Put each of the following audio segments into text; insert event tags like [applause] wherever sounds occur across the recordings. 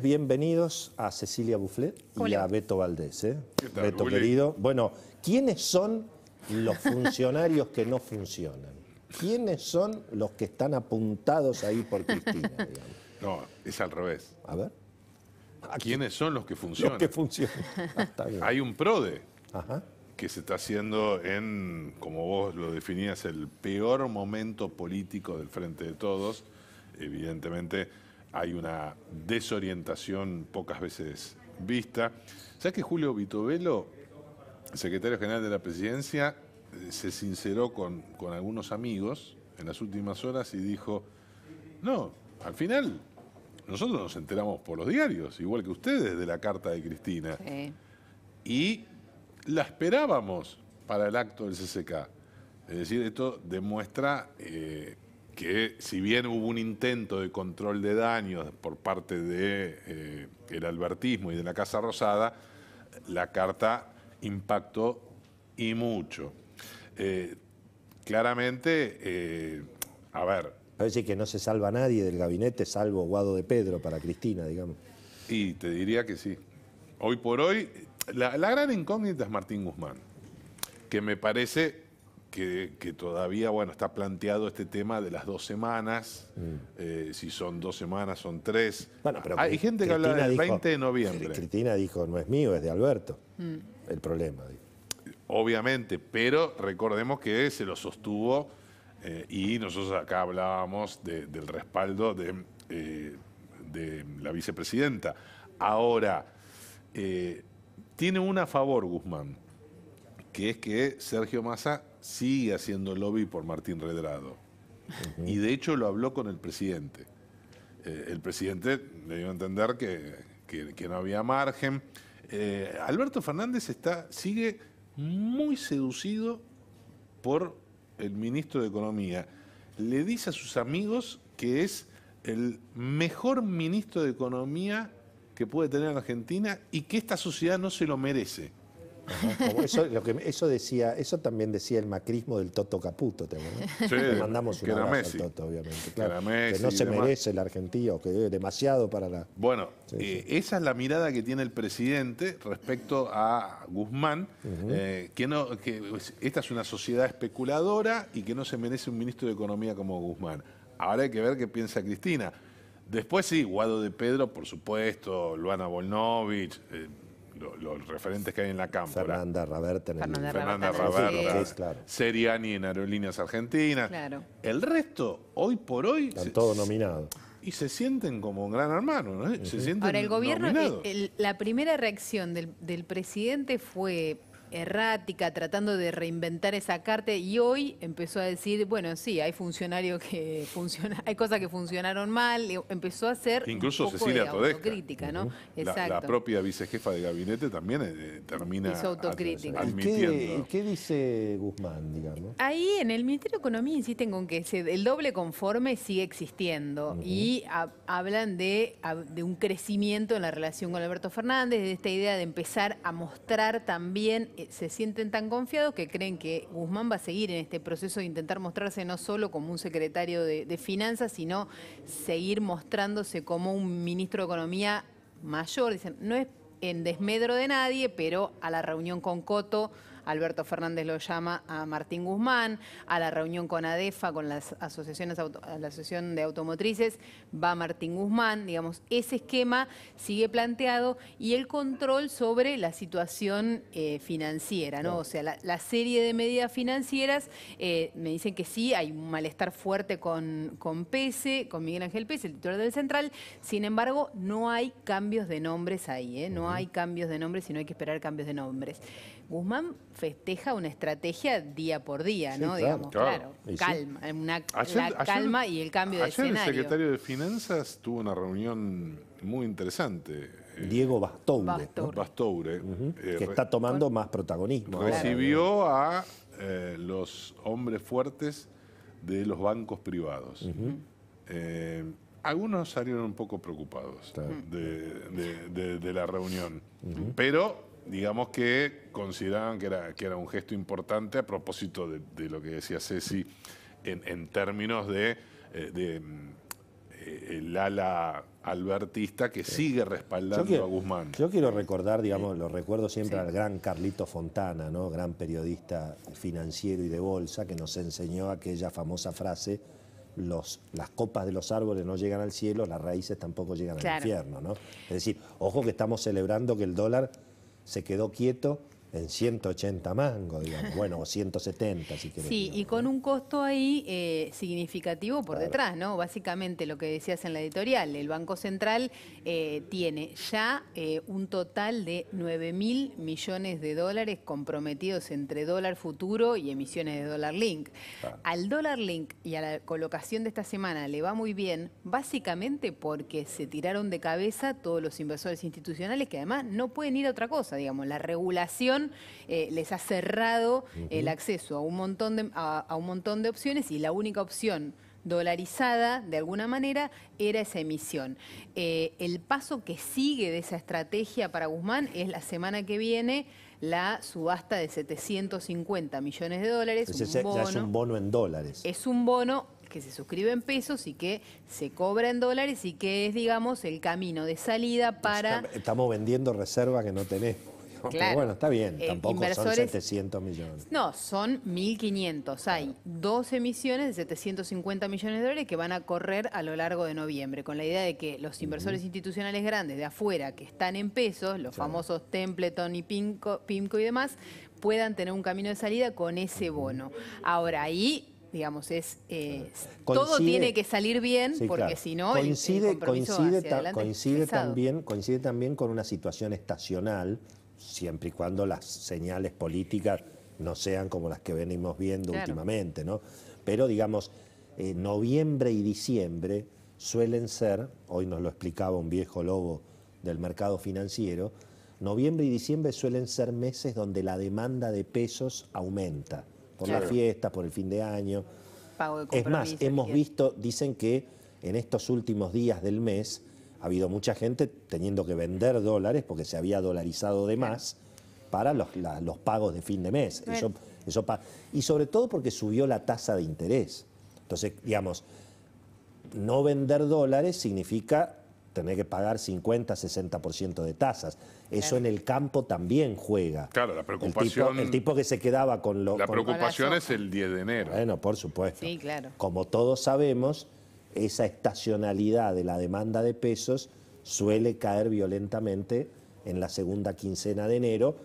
Bienvenidos a Cecilia Bufflet y a Beto Valdés. ¿eh? Beto querido. Bueno, ¿quiénes son los funcionarios que no funcionan? ¿Quiénes son los que están apuntados ahí por Cristina? No, es al revés. A ver. Ah, ¿Quiénes son los que funcionan? Los que funcionan. Ah, Hay un PRODE que se está haciendo en, como vos lo definías, el peor momento político del Frente de Todos. Evidentemente hay una desorientación pocas veces vista. ¿Sabes que Julio Vitovelo, secretario general de la presidencia, eh, se sinceró con, algunos amigos en las últimas horas y dijo, no, al final nosotros nos enteramos por los diarios, igual que ustedes, de la carta de Cristina. Y la esperábamos para el acto del CCK. Es decir, esto demuestra eh, que si bien hubo un intento de control de daños por parte del eh, albertismo y de la Casa Rosada, la carta impactó y mucho. Eh, claramente, eh, a ver... Parece que no se salva nadie del gabinete, salvo Guado de Pedro para Cristina, digamos. Y te diría que sí. Hoy por hoy, la gran incógnita es Martín Guzmán, que me parece que, todavía, bueno, está planteado este tema de las dos semanas, mm. eh, si son dos semanas, son tres. Hay gente que habla del 20 de noviembre. Cristina dijo, no es mío, es de Alberto mm. el problema. Obviamente, pero recordemos que se lo sostuvo eh, y nosotros acá hablábamos del respaldo de, eh, de, la vicepresidenta. Ahora, tiene una a favor Guzmán, que es que Sergio Massa sigue haciendo lobby por Martín Redrado. Y de hecho lo habló con el presidente. Eh, el presidente le dio a entender que, no había margen. Eh, Alberto Fernández está, sigue muy seducido por el ministro de Economía. Le dice a sus amigos que es el mejor ministro de Economía que puede tener Argentina y que esta sociedad no se lo merece eso, decía, eso también decía el macrismo del Toto Caputo, ¿te Le mandamos un abrazo al Toto, obviamente. que, no se merece el argentino, que es demasiado para la... Bueno, eh, esa es la mirada que tiene el presidente respecto a Guzmán, eh, que, no, esta es una sociedad especuladora y que no se merece un ministro de Economía como Guzmán. Ahora hay que ver qué piensa Cristina. Después sí, Guado de Pedro, por supuesto, Luana Volnovich, eh, los referentes que hay en la cámara. Fernanda Raberta en el... Fernanda, Fernanda Raberta, Seriani en Aerolíneas Argentinas. El resto, hoy por hoy... Están todos nominados. Y se sienten como un gran hermano, ¿no? se sienten Ahora, el gobierno, la primera reacción del presidente fue errática, tratando de reinventar esa carta y hoy empezó a decir, bueno, sí, hay funcionarios que funcionan, [laughs] hay cosas que funcionaron mal, empezó a hacer incluso autocrítica, ¿no? La, propia vicejefa de gabinete también eh, termina Hizo autocrítica. qué, dice Guzmán, digamos? Ahí en el Ministerio de Economía insisten con que el doble conforme sigue existiendo y hablan de, de un crecimiento en la relación con Alberto Fernández, de esta idea de empezar a mostrar también eh, se sienten tan confiados que creen que Guzmán va a seguir en este proceso de intentar mostrarse no solo como un secretario de, finanzas, sino seguir mostrándose como un ministro de Economía mayor. Dicen, no es en desmedro de nadie, pero a la reunión con Coto Alberto Fernández lo llama a Martín Guzmán, a la reunión con ADEFA, con las asociaciones, la Asociación de Automotrices, va Martín Guzmán, digamos, ese esquema sigue planteado y el control sobre la situación eh, financiera, ¿no? O sea, la, serie de medidas financieras, eh, me dicen que sí, hay un malestar fuerte con, con Pese, con Miguel Ángel Pese, el titular del Central, sin embargo, no hay cambios de nombres ahí, ¿eh? no hay cambios de nombres y no hay que esperar cambios de nombres. Guzmán festeja una estrategia día por día, ¿no? Claro, Digamos, claro. Calma, una, la calma y el cambio de escenario. Ayer el secretario de Finanzas tuvo una reunión muy interesante. Eh, Diego Bastoure. Bastoure. Eh, que está tomando más protagonismo. Recibió a eh, los hombres fuertes de los bancos privados. algunos salieron un poco preocupados de, la reunión, pero digamos que consideraban que era, que era un gesto importante a propósito de, lo que decía Ceci en, términos de, eh, mm, el ala albertista que sigue respaldando a Guzmán. Yo quiero recordar, digamos, lo recuerdo siempre al gran Carlito Fontana, ¿no? gran periodista financiero y de bolsa, que nos enseñó aquella famosa frase, los, las copas de los árboles no llegan al cielo, las raíces tampoco llegan al infierno. ¿no? Es decir, ojo que estamos celebrando que el dólar se quedó quieto en 180 mangos, digamos, bueno, o 170 si que. Sí, y con un costo ahí eh, significativo por detrás, ¿no? Básicamente lo que decías en la editorial, el Banco Central eh, tiene ya eh, un total de 9 mil millones de dólares comprometidos entre dólar futuro y emisiones de dólar link. Al dólar link y a la colocación de esta semana le va muy bien, básicamente porque se tiraron de cabeza todos los inversores institucionales que además no pueden ir a otra cosa, digamos, la regulación eh, les ha cerrado eh, el acceso a un, montón de, opciones y la única opción dolarizada, de alguna manera, era esa emisión. Eh, el paso que sigue de esa estrategia para Guzmán es la semana que viene la subasta de 750 millones de dólares. ya es un bono en dólares. Es un bono que se suscribe en pesos y que se cobra en dólares y que es, digamos, el camino de salida para... Estamos vendiendo reserva que no tenés. Pero bueno, está bien, eh, tampoco son 700 millones. No, son 1.500. Hay dos emisiones de 750 millones de dólares que van a correr a lo largo de noviembre, con la idea de que los inversores institucionales grandes de afuera que están en pesos, los famosos Templeton y Pimco, y demás, puedan tener un camino de salida con ese bono. Ahora, ahí digamos, es eh, todo tiene que salir bien, porque si no, coincide, coincide, coincide también, coincide también con una situación estacional siempre y cuando las señales políticas no sean como las que venimos viendo últimamente, ¿no? Pero digamos, eh, noviembre y diciembre suelen ser, hoy nos lo explicaba un viejo lobo del mercado financiero, noviembre y diciembre suelen ser meses donde la demanda de pesos aumenta, por la fiesta, por el fin de año. es más, hemos visto, dicen que en estos últimos días del mes, ha habido mucha gente teniendo que vender dólares porque se había dolarizado de más para los, pagos de fin de mes. Eso, eso y sobre todo porque subió la tasa de interés. Entonces, digamos, no vender dólares significa tener que pagar 50, 60% de tasas. Eso en el campo también juega. Claro, la preocupación... El tipo, que se quedaba con lo... La preocupación es el 10 de enero. Bueno, por supuesto. Sí, claro. Como todos sabemos, esa estacionalidad de la demanda de pesos suele caer violentamente en la segunda quincena de enero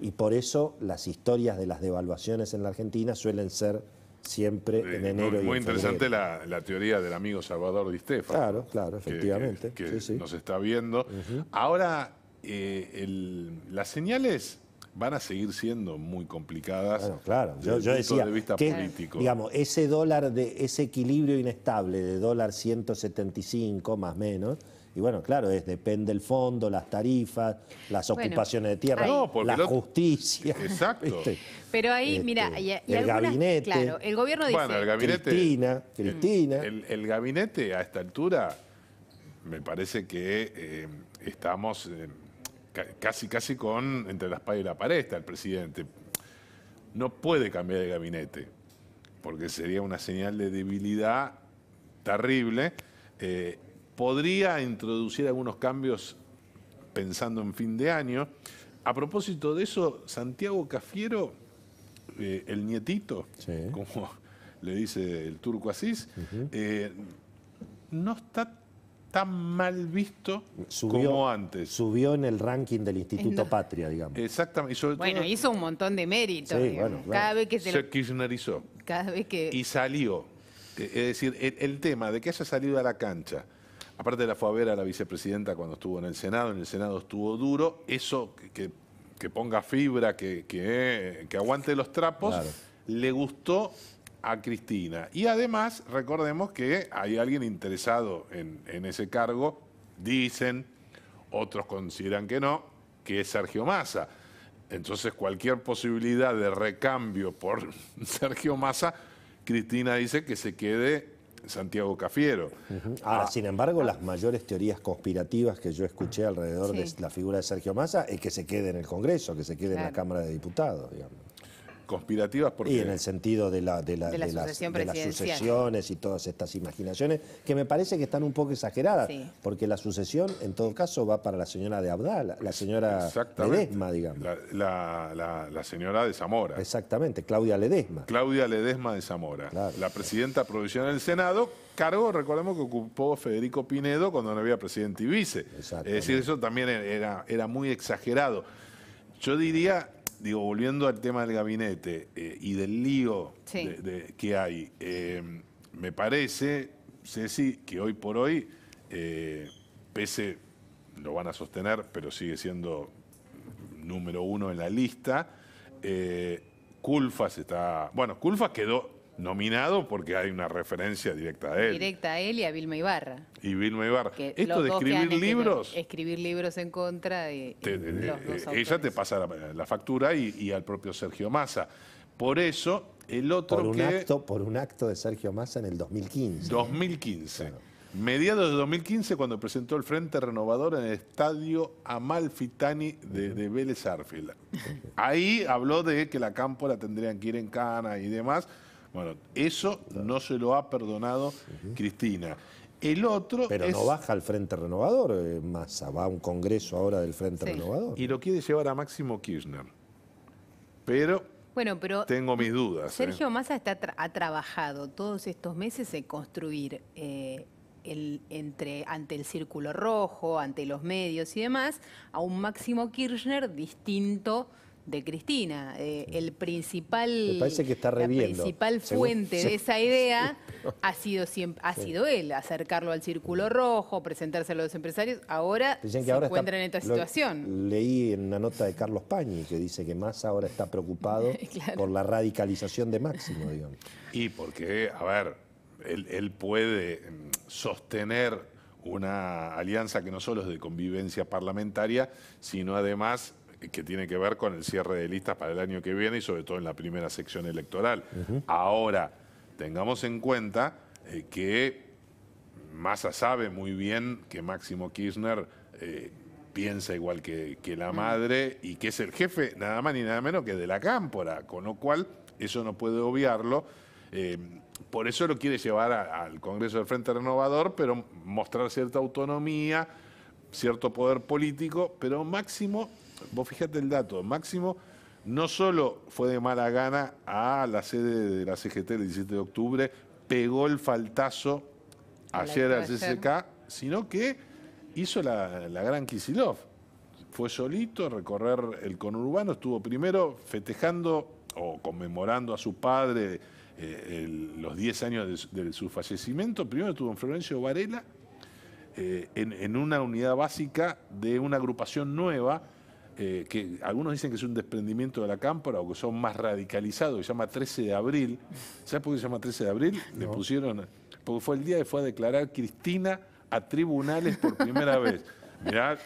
y por eso las historias de las devaluaciones en la Argentina suelen ser siempre en enero. Muy, muy interesante la, teoría del amigo Salvador Di Stefano. Claro, claro, efectivamente. Que, nos está viendo. Ahora, eh, las señales van a seguir siendo muy complicadas. claro, desde el punto de vista político. Digamos, ese dólar de ese equilibrio inestable de dólar 175 más menos. Y bueno, claro, es, depende del fondo, las tarifas, las ocupaciones de tierra, la justicia. Exacto. Pero ahí, este, mira, y, el Claro, el gobierno dice. Cristina, Cristina. Mm. El, gabinete a esta altura, me parece que eh, estamos casi, casi con entre la paredes y la pared está el presidente. No puede cambiar de gabinete, porque sería una señal de debilidad terrible. Eh, podría introducir algunos cambios pensando en fin de año. A propósito de eso, Santiago Cafiero, eh, el nietito, como le dice el turco Asís, eh, no está tan mal visto como antes. Subió en el ranking del Instituto Patria, digamos. Exactamente. bueno, hizo un montón de méritos. Sí, bueno, Cada vez que se, kirchnerizó. Cada vez que... Y salió. Eh, es decir, el, tema de que haya salido a la cancha, aparte de la fue a la vicepresidenta cuando estuvo en el Senado, en el Senado estuvo duro, eso que, ponga fibra, eh, que, aguante los trapos, le gustó a Cristina. Y además, recordemos que hay alguien interesado en, ese cargo, dicen, otros consideran que no, que es Sergio Massa. Entonces, cualquier posibilidad de recambio por [laughs] Sergio Massa, Cristina dice que se quede Santiago Cafiero. Ah. sin embargo, las mayores teorías conspirativas que yo escuché alrededor de la figura de Sergio Massa es que se quede en el Congreso, que se quede en la Cámara de Diputados, digamos conspirativas porque... Y en el sentido de, la, de, las, sucesiones y todas estas imaginaciones, que me parece que están un poco exageradas, porque la sucesión, en todo caso, va para la señora de Abdal, la señora Ledesma, digamos. La, señora de Zamora. Exactamente, Claudia Ledesma. Claudia Ledesma de Zamora, la presidenta provisional del Senado, cargo, recordemos que ocupó Federico Pinedo cuando no había presidente y vice. Es decir, eso también era muy exagerado. Yo diría, digo, volviendo al tema del gabinete eh, y del lío que hay, eh, me parece, Ceci, que hoy por hoy, eh, pese, lo van a sostener, pero sigue siendo número uno en la lista, Culfas está, bueno, Culfas quedó nominado porque hay una referencia directa a él. Directa a él y a Vilma Ibarra. Y Vilma Ibarra. Esto de escribir libros... Escribir libros en contra de... Eh, ella te pasa la, factura y, al propio Sergio Massa. Por eso, el otro por un Acto, por un acto de Sergio Massa en el 2015. 2015. Mediados de 2015, cuando presentó el Frente Renovador en el estadio Amalfitani de, Vélez Arfield. Ahí habló de que la cámpora tendrían que ir en cana y demás. Bueno, eso no se lo ha perdonado Cristina. El otro. Pero no baja al Frente Renovador, eh, Massa, va a un congreso ahora del Frente Renovador. Y lo quiere llevar a Máximo Kirchner. Pero. Tengo mis dudas. Sergio ¿eh? Massa está ha trabajado todos estos meses en construir. Eh, el, entre, ante el círculo rojo, ante los medios y demás, a un Máximo Kirchner distinto de Cristina. Eh, el principal, parece que está la principal fuente de esa idea [laughs] ha sido ha sido él, acercarlo al círculo rojo, presentarse a los empresarios. Ahora se encuentran en esta situación. leí en una nota de Carlos Pañi que dice que más ahora está preocupado [laughs] por la radicalización de Máximo, Y porque, a ver, él, él puede mm, sostener una alianza que no solo es de convivencia parlamentaria, sino además que tiene que ver con el cierre de listas para el año que viene y sobre todo en la primera sección electoral. Ahora, tengamos en cuenta eh, que Massa sabe muy bien que Máximo Kirchner eh, piensa igual que, la mm. madre y que es el jefe nada más ni nada menos que de la cámpora, con lo cual eso no puede obviarlo. Eh, por eso lo quiere llevar al Congreso del Frente Renovador, pero mostrar cierta autonomía, cierto poder político, pero Máximo vos fijate el dato, Máximo no solo fue de mala gana a la sede de la CGT el 17 de octubre, pegó el faltazo ayer al CCK, sino que hizo la, gran Kisilov. Fue solito recorrer el conurbano, estuvo primero festejando o conmemorando a su padre eh, los 10 años de, su fallecimiento. Primero estuvo en Florencio Varela, eh, en una unidad básica de una agrupación nueva eh, que algunos dicen que es un desprendimiento de la cámpora o que son más radicalizados, que se llama 13 de abril. ¿Sabes por qué se llama 13 de abril? Le pusieron, porque fue el día que fue a declarar Cristina a tribunales por primera [laughs] vez. Mirá,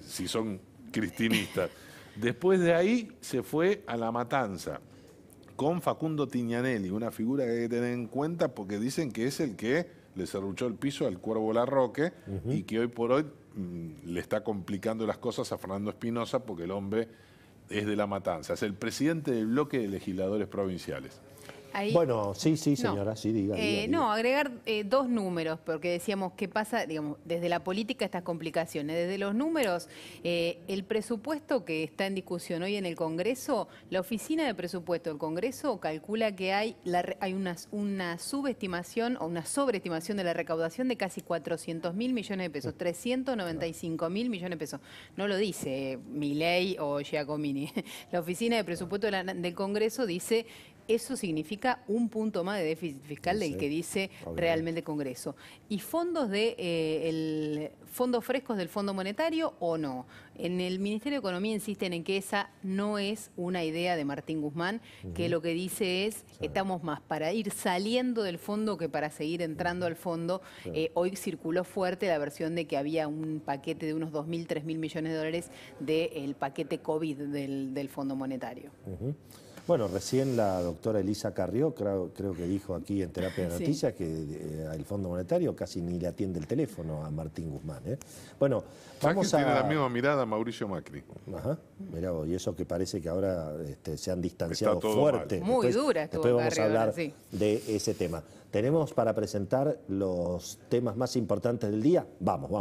si son cristinistas. Después de ahí se fue a la matanza con Facundo Tiñanelli, una figura que hay que tener en cuenta porque dicen que es el que le cerruchó el piso al Cuervo Larroque y que hoy por hoy le está complicando las cosas a Fernando Espinosa porque el hombre es de la matanza, es el presidente del bloque de legisladores provinciales. Bueno, sí, sí, señora, sí, diga, eh, No, agregar eh, dos números, porque decíamos qué pasa, digamos, desde la política estas complicaciones. Desde los números, eh, el presupuesto que está en discusión hoy en el Congreso, la Oficina de Presupuesto del Congreso calcula que hay, una, subestimación o una sobreestimación de la recaudación de casi 400 mil millones de pesos, 395 [laughs] mil millones de pesos. No lo dice Milei o Giacomini. [laughs] La Oficina de Presupuesto del Congreso dice, eso significa un punto más de déficit fiscal del que dice realmente Congreso. ¿Y fondos de eh, el, fondos frescos del Fondo Monetario o no? En el Ministerio de Economía insisten en que esa no es una idea de Martín Guzmán, que lo que dice es estamos más para ir saliendo del fondo que para seguir entrando al fondo. Eh, hoy circuló fuerte la versión de que había un paquete de unos 2.000, 3.000 millones de dólares del paquete COVID del, Fondo Monetario. Bueno, recién la doctora Elisa Carrió creo, que dijo aquí en Terapia de Noticias que eh, el Fondo Monetario casi ni le atiende el teléfono a Martín Guzmán. ¿eh? Bueno, vamos a... tiene la misma mirada Mauricio Macri. Ajá, mirá vos, y eso que parece que ahora este, se han distanciado fuerte. Muy Muy dura Después vamos a hablar de ese tema. ¿Tenemos para presentar los temas más importantes del día? Vamos, vamos.